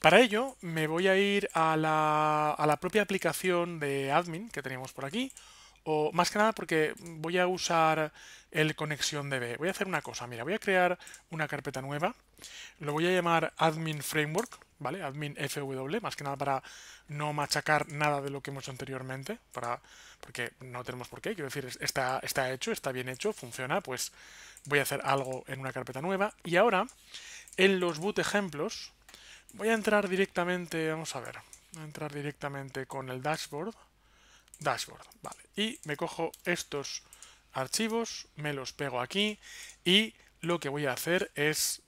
Para ello me voy a ir a la, propia aplicación de admin que tenemos por aquí, o más que nada porque voy a usar el conexión DB. Voy a hacer una cosa, mira, voy a crear una carpeta nueva, lo voy a llamar admin framework, ¿vale? Admin FW, más que nada para no machacar nada de lo que hemos hecho anteriormente, para, porque no tenemos por qué, quiero decir, está, está hecho, está bien hecho, funciona, pues voy a hacer algo en una carpeta nueva. Y ahora, en los boot ejemplos, Voy a entrar directamente, vamos a ver, voy a entrar directamente con el dashboard. Dashboard, vale. Y me cojo estos archivos, me los pego aquí y lo que voy a hacer es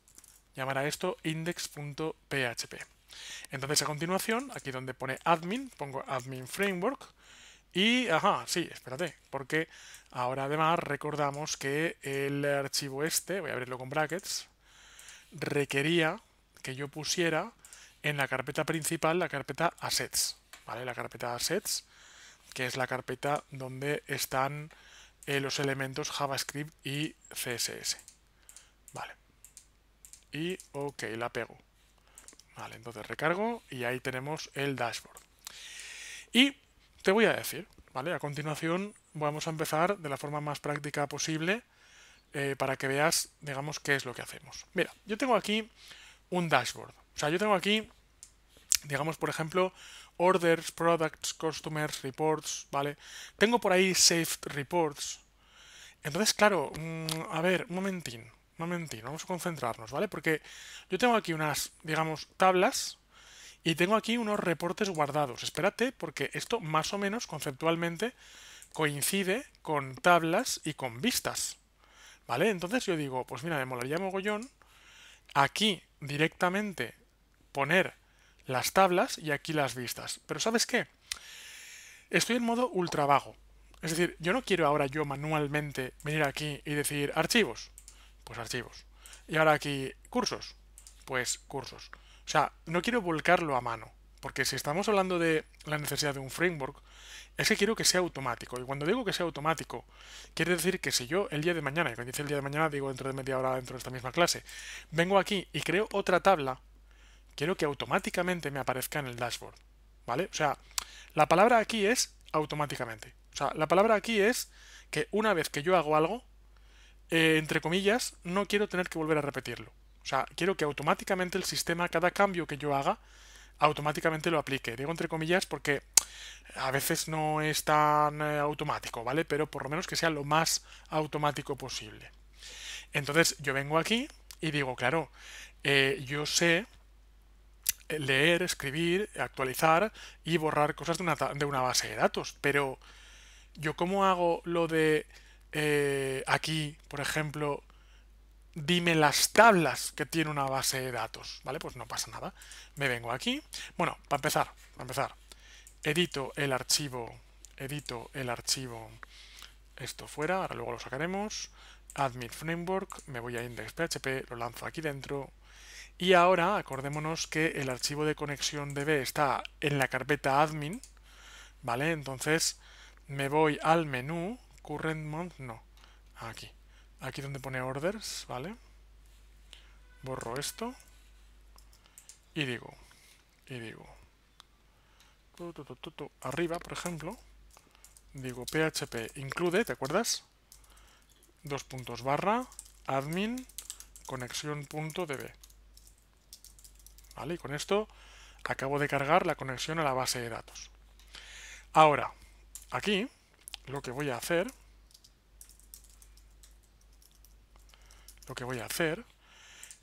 llamar a esto index.php. Entonces a continuación, aquí donde pone admin, pongo admin framework y, ajá, sí, espérate, porque ahora además recordamos que el archivo este, voy a abrirlo con brackets, requería que yo pusiera en la carpeta principal la carpeta assets, ¿vale? La carpeta assets, que es la carpeta donde están eh, los elementos JavaScript y CSS. Vale. Y ok, la pego. Vale, entonces recargo y ahí tenemos el dashboard. Y te voy a decir, ¿vale? A continuación vamos a empezar de la forma más práctica posible eh, para que veas, digamos, qué es lo que hacemos. Mira, yo tengo aquí un dashboard. O sea, yo tengo aquí digamos, por ejemplo, orders, products, customers, reports, ¿vale? Tengo por ahí saved reports. Entonces, claro, mm, a ver, un momentín, un momentín, vamos a concentrarnos, ¿vale? Porque yo tengo aquí unas, digamos, tablas y tengo aquí unos reportes guardados. Espérate, porque esto más o menos conceptualmente coincide con tablas y con vistas, ¿vale? Entonces yo digo, pues mira, me molaría mogollón aquí directamente poner las tablas y aquí las vistas. Pero ¿sabes qué? Estoy en modo ultra Es decir, yo no quiero ahora yo manualmente venir aquí y decir archivos. Pues archivos. Y ahora aquí cursos. Pues cursos. O sea, no quiero volcarlo a mano. Porque si estamos hablando de la necesidad de un framework, es que quiero que sea automático. Y cuando digo que sea automático, quiere decir que si yo el día de mañana, y cuando dice el día de mañana digo dentro de media hora, dentro de esta misma clase, vengo aquí y creo otra tabla, quiero que automáticamente me aparezca en el dashboard. ¿Vale? O sea, la palabra aquí es automáticamente. O sea, la palabra aquí es que una vez que yo hago algo, eh, entre comillas, no quiero tener que volver a repetirlo. O sea, quiero que automáticamente el sistema, cada cambio que yo haga, automáticamente lo aplique. Digo entre comillas porque a veces no es tan eh, automático, ¿vale? Pero por lo menos que sea lo más automático posible. Entonces yo vengo aquí y digo, claro, eh, yo sé leer, escribir, actualizar y borrar cosas de una, base de datos. Pero yo cómo hago lo de eh, aquí, por ejemplo, dime las tablas que tiene una base de datos, ¿vale? Pues no pasa nada. Me vengo aquí. Bueno, para empezar, para empezar, edito el archivo, edito el archivo, esto fuera, ahora luego lo sacaremos, admin framework, me voy a index.php, lo lanzo aquí dentro, y ahora acordémonos que el archivo de conexión DB está en la carpeta admin, ¿vale? Entonces me voy al menú current month, no, aquí, aquí donde pone orders, ¿vale? Borro esto y digo, y digo, arriba, por ejemplo, digo php include, ¿te acuerdas? Dos puntos barra admin conexión.db y con esto acabo de cargar la conexión a la base de datos. Ahora, aquí lo que voy a hacer, lo que voy a hacer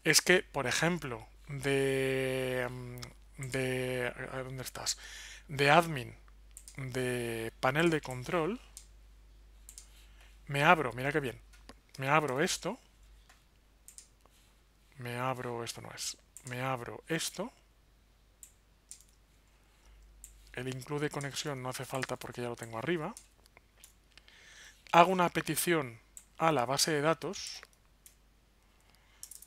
es que, por ejemplo, de, mm, de ¿dónde estás? De admin, de panel de control, me abro, mira qué bien, me abro esto, me abro, esto no es, me abro esto. El include conexión no hace falta porque ya lo tengo arriba. Hago una petición a la base de datos.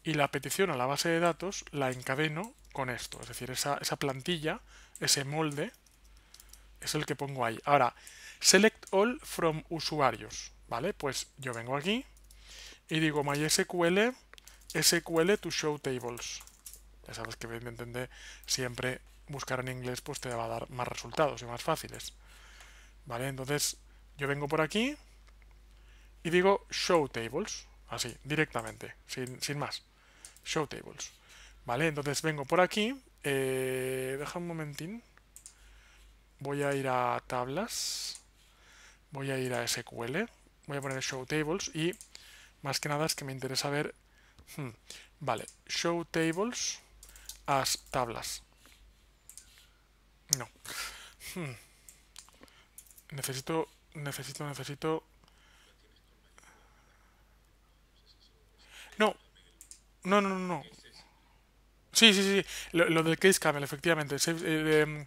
Y la petición a la base de datos la encadeno con esto. Es decir, esa, plantilla, ese molde, es el que pongo ahí. Ahora, select all from usuarios. ¿Vale? Pues yo vengo aquí y digo MySQL, SQL to show tables. Ya sabes que evidentemente siempre buscar en inglés pues te va a dar más resultados y más fáciles. ¿Vale? Entonces yo vengo por aquí y digo show tables, así, directamente, sin, más. Show tables. ¿Vale? Entonces vengo por aquí. Eh, deja un momentín. Voy a ir a tablas. Voy a ir a SQL. Voy a poner show tables y más que nada es que me interesa ver... Hmm, vale, show tables as tablas. No. Hmm. Necesito, necesito, necesito... No. No, no, no, Sí, sí, sí. Lo, del case camel, efectivamente. Eh, eh, em,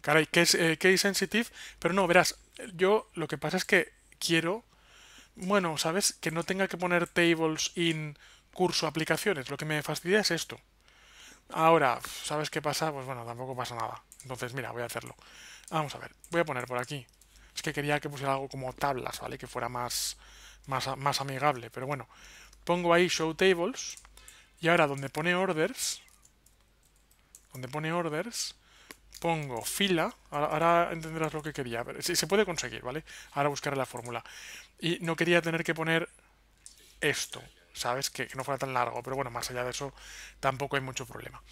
caray, case, eh, case sensitive. Pero no, verás, yo lo que pasa es que quiero... Bueno, ¿sabes? Que no tenga que poner tables in curso aplicaciones. Lo que me fastidia es esto. Ahora, ¿sabes qué pasa? Pues bueno, tampoco pasa nada. Entonces, mira, voy a hacerlo. Vamos a ver, voy a poner por aquí. Es que quería que pusiera algo como tablas, ¿vale? Que fuera más, más, amigable. Pero bueno, pongo ahí show tables. Y ahora donde pone orders, donde pone orders, pongo fila, ahora, entenderás lo que quería, Si se puede conseguir, ¿vale? Ahora buscaré la fórmula. Y no quería tener que poner esto, ¿sabes? Que, no fuera tan largo, pero bueno, más allá de eso tampoco hay mucho problema.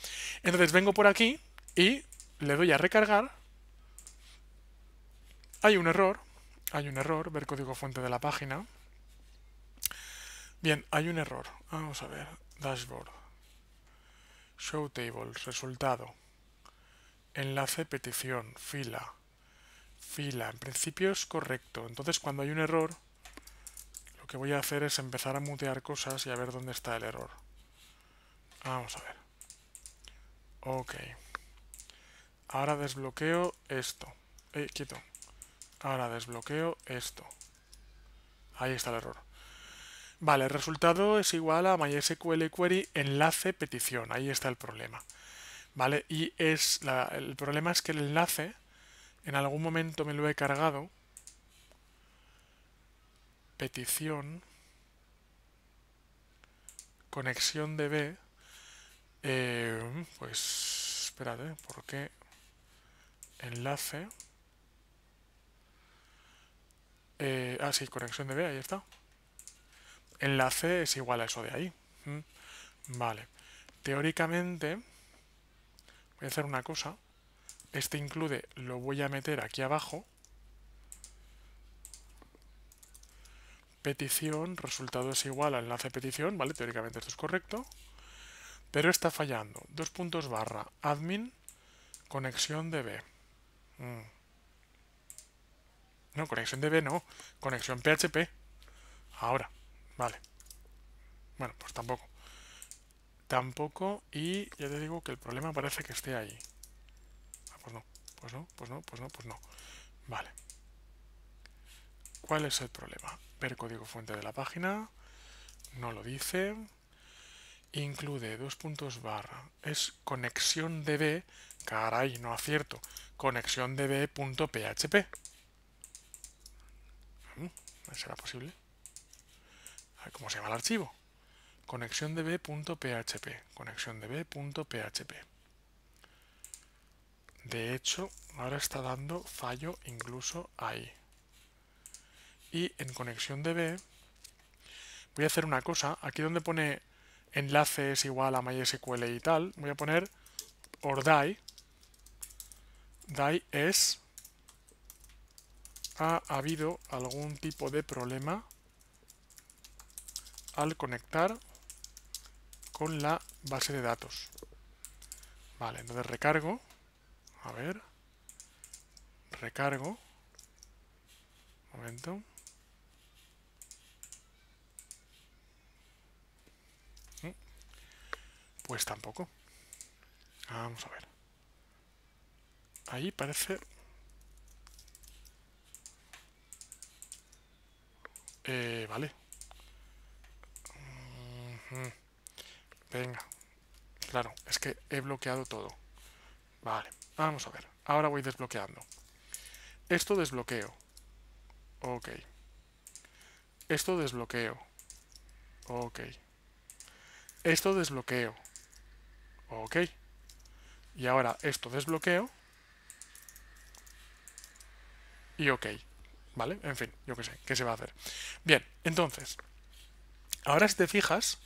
Entonces vengo por aquí y le doy a recargar. Hay un error, hay un error, ver código fuente de la página. Bien, hay un error, vamos a ver, dashboard, show table, resultado, enlace, petición, fila, fila, en principio es correcto, entonces cuando hay un error que voy a hacer es empezar a mutear cosas y a ver dónde está el error. Vamos a ver. Ok. Ahora desbloqueo esto. Eh, quito. Ahora desbloqueo esto. Ahí está el error. Vale, el resultado es igual a MySQL query enlace petición. Ahí está el problema. Vale, y es el problema es que el enlace en algún momento me lo he cargado petición conexión de B, eh, pues espérate qué? enlace eh, ah sí conexión de B, ahí está enlace es igual a eso de ahí mm. vale teóricamente voy a hacer una cosa este include lo voy a meter aquí abajo petición, resultado es igual al enlace petición, ¿vale? Teóricamente esto es correcto, pero está fallando. Dos puntos barra, admin, conexión DB. B. No, conexión DB no, conexión PHP. Ahora, vale. Bueno, pues tampoco. Tampoco, y ya te digo que el problema parece que esté ahí. pues no, pues no, pues no, pues no, pues no. Vale. ¿Cuál es el problema? Ver código fuente de la página, no lo dice. Incluye dos puntos barra. Es conexión db, caray, no acierto. Conexión db.php. Hmm, ¿Será posible? ¿Cómo se llama el archivo? Conexión db.php. Conexión db.php. De hecho, ahora está dando fallo incluso ahí. Y en conexión DB voy a hacer una cosa. Aquí donde pone enlaces igual a MySQL y tal, voy a poner or die. Die es ha habido algún tipo de problema al conectar con la base de datos. Vale, entonces recargo. A ver. Recargo. Un momento. Pues tampoco. Ah, vamos a ver. Ahí parece... Eh, vale. Venga. Claro, es que he bloqueado todo. Vale, vamos a ver. Ahora voy desbloqueando. Esto desbloqueo. Ok. Esto desbloqueo. Ok. Esto desbloqueo. Ok. Y ahora esto desbloqueo. Y ok. ¿Vale? En fin, yo qué sé, qué se va a hacer. Bien, entonces, ahora si te fijas,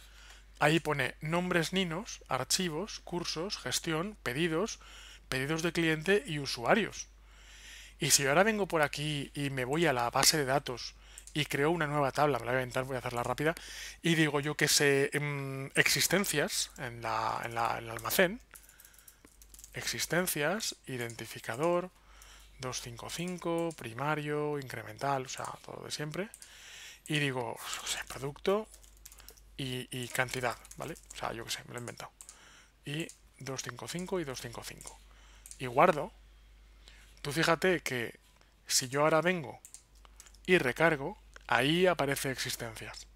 ahí pone nombres ninos, archivos, cursos, gestión, pedidos, pedidos de cliente y usuarios. Y si ahora vengo por aquí y me voy a la base de datos y creo una nueva tabla, me la voy a inventar, voy a hacerla rápida, y digo yo que sé em, existencias en, el almacén, existencias, identificador, 255, primario, incremental, o sea, todo de siempre, y digo, producto y, y cantidad, ¿vale? O sea, yo que sé, me lo he inventado. Y 255 y 255. Y guardo. Tú fíjate que si yo ahora vengo y recargo, ahí aparece existencias.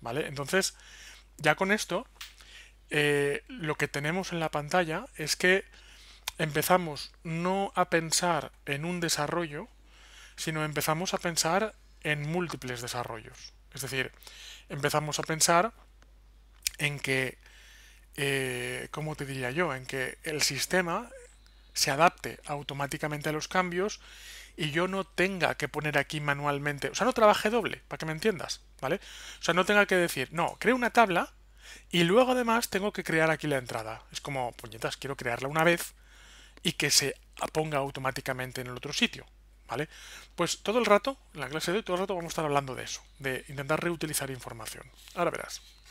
¿Vale? Entonces, ya con esto, eh, lo que tenemos en la pantalla es que empezamos no a pensar en un desarrollo, sino empezamos a pensar en múltiples desarrollos. Es decir, empezamos a pensar en que, eh, ¿cómo te diría yo? En que el sistema se adapte automáticamente a los cambios y yo no tenga que poner aquí manualmente, o sea, no trabaje doble, para que me entiendas, ¿vale? O sea, no tenga que decir, no, creo una tabla y luego además tengo que crear aquí la entrada. Es como, puñetas, quiero crearla una vez y que se ponga automáticamente en el otro sitio, ¿vale? Pues todo el rato, en la clase de hoy, todo el rato vamos a estar hablando de eso, de intentar reutilizar información. Ahora verás.